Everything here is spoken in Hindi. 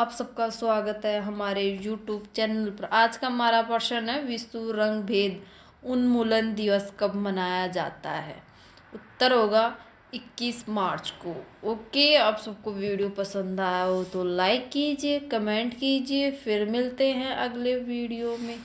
आप सबका स्वागत है हमारे यूट्यूब चैनल पर आज का हमारा प्रश्न है विश्व रंग भेद उन्मूलन दिवस कब मनाया जाता है उत्तर होगा 21 मार्च को ओके आप सबको वीडियो पसंद आया हो तो लाइक कीजिए कमेंट कीजिए फिर मिलते हैं अगले वीडियो में